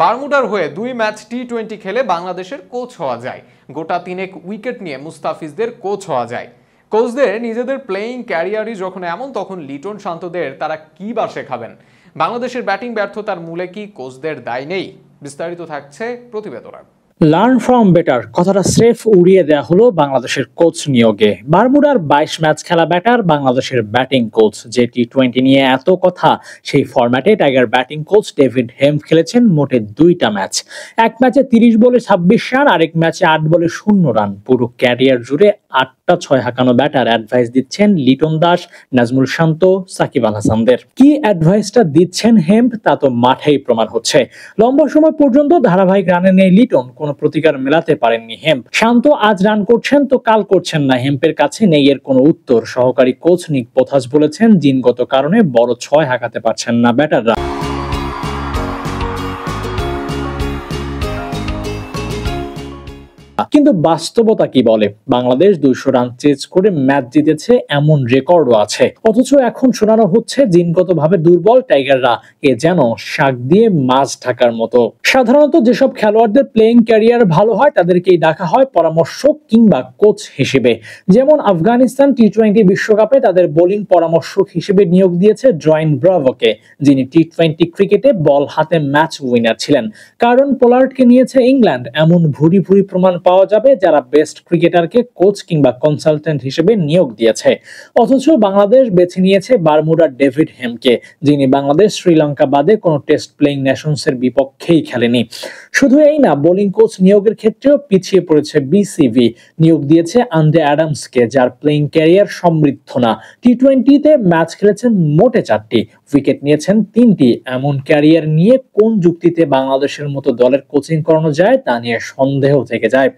বারমুডার হয়ে দুই match T twenty খেলে বাংলাদেশের কোচ হওয়া যায় গোটা তিনেক উইকেট নিয়ে মুস্তাফিজদের কোচ হওয়া যায় কোচদের নিজেদের প্লেয়িং ক্যারিয়ারই যখন এমন তখন লিটন শান্তদের তারা কী বা শেখাবেন বাংলাদেশের ব্যাটিং ব্যর্থতার মূলে কি কোচদের দায় নেই বিস্তারিত থাকছে প্রতিবেদনা লার্ন ফ্রম বেটার কথাটা স্রেফ উড়িয়ে দেয়া হলো বাংলাদেশের কোচ নিয়োগে বারমুডার ২২ ম্যাচ খেলা ব্যাটার বাংলাদেশের ব্যাটিং কোচ যে টি টোয়েন্টি নিয়ে এত কথা সেই ফরম্যাটে tiger batting coach David Hemp খেলেছেন মোটে দুইটা ম্যাচ এক ম্যাচে তিরিশ বলে ছাব্বিশ রান আরেক ম্যাচে আট বলে শূন্য রান পুরো ক্যারিয়ার জুড়ে আটটা ছয় হাঁকানো ব্যাটার অ্যাডভাইস দিচ্ছেন লিটন দাস নাজমুল শান্ত সাকিব আল হাসানদের কি অ্যাডভাইসটা দিচ্ছেন হেম্প তা তো মাঠেই প্রমাণ হচ্ছে লম্বা সময় পর্যন্ত ধারাবাহিক রানে নেই লিটন কোনো প্রতিকার মেলাতে পারেননি হেম্প শান্ত আজ রান করছেন তো কাল করছেন না হেম্পের কাছে নেই এর কোনো উত্তর সহকারী কোচ নিক পোথাস বলেছেন দিনগত কারণে বড় ছয় হাঁকাতে পারছেন না ব্যাটাররা কিন্তু বাস্তবতা কি বলে বাংলাদেশ দুইশো রান চেজ করে ম্যাচ জিতেছে এমন রেকর্ডও আছে অথচ এখন শোনানো হচ্ছে জিনগতভাবে দুর্বল টাইগাররা এ যেন শাক দিয়ে মাছ ঢাকার মতো সাধারণত যেসব খেলোয়াড়দের প্লেইং ক্যারিয়ার ভালো হয় তাদেরকেই ডাকা হয় পরামর্শ কিংবা কোচ হিসেবে যেমন আফগানিস্তান টি টোয়েন্টি বিশ্বকাপে তাদের বোলিং পরামর্শক হিসেবে নিয়োগ দিয়েছে জয়েন ব্রাভোকে যিনি টি টোয়েন্টি ক্রিকেটে বল হাতে ম্যাচ উইনার ছিলেন কারণ পোলার্ডকে নিয়েছে ইংল্যান্ড এমন ভুরি ভুরি প্রমাণ পাওয়া যাবে যারা বেস্ট ক্রিকেটারকে কোচ কিংবা কনসালটেন্ট হিসেবে নিয়োগ দিয়েছে অথচ বাংলাদেশ বেছে নিয়েছে বারমুডার ডেভিড হেমকে যিনি বাংলাদেশ শ্রীলঙ্কা বাদে কোনো টেস্ট প্লেইং নেশনসের বিপক্ষেই খেলেনি শুধু এই না বোলিং কোচ নিয়োগের ক্ষেত্রেও পিছিয়ে পড়েছে বিসিবি নিয়োগ দিয়েছে আন্দ্রে অ্যাডামসকে যার প্লেইং ক্যারিয়ার সমৃদ্ধ না টি টোয়েন্টিতে ম্যাচ খেলেছেন মোটে চারটি উইকেট নিয়েছেন তিনটি এমন ক্যারিয়ার নিয়ে কোন যুক্তিতে বাংলাদেশের মতো দলের কোচিং করানো যায় তা নিয়ে সন্দেহ থেকে যায়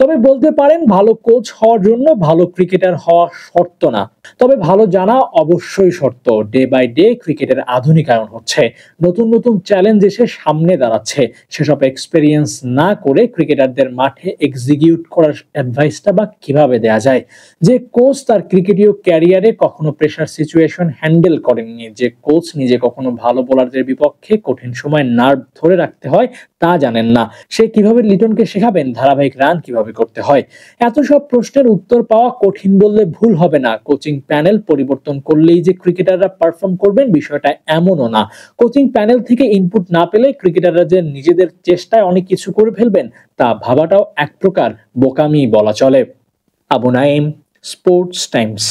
তবে বলতে পারেন ভালো কোচ হওয়ার জন্য ভালো ক্রিকেটার হওয়া শর্ত না তবে ভালো জানা অবশ্যই শর্ত ডে বাই ডে ক্রিকেটের আধুনিকায়ন হচ্ছে নতুন নতুন চ্যালেঞ্জ এসে সামনে দাঁড়াচ্ছে সেসব এক্সপেরিয়েন্স না করে ক্রিকেটারদের মাঠে এক্সিকিউট করার অ্যাডভাইসটা বা কিভাবে দেয়া যায় যে কোচ তার ক্রিকেটীয় ক্যারিয়ারে কখনো প্রেশার সিচুয়েশন হ্যান্ডেল করেননি যে কোচ নিজে কখনো ভালো বোলারদের বিপক্ষে কঠিন সময় নার্ভ ধরে রাখতে হয় তা জানেন না সে কিভাবে লিটনকে শেখাবেন ধারাবাহিক রান কিভাবে কিভাবে করতে হয় এত সব প্রশ্নের উত্তর পাওয়া কঠিন বললে ভুল হবে না কোচিং প্যানেল পরিবর্তন করলেই যে ক্রিকেটাররা পারফর্ম করবেন বিষয়টা এমনও না কোচিং প্যানেল থেকে ইনপুট না পেলে ক্রিকেটাররা যে নিজেদের চেষ্টায় অনেক কিছু করে ফেলবেন তা ভাবাটাও এক প্রকার বোকামি বলা চলে আবু নাইম স্পোর্টস টাইমস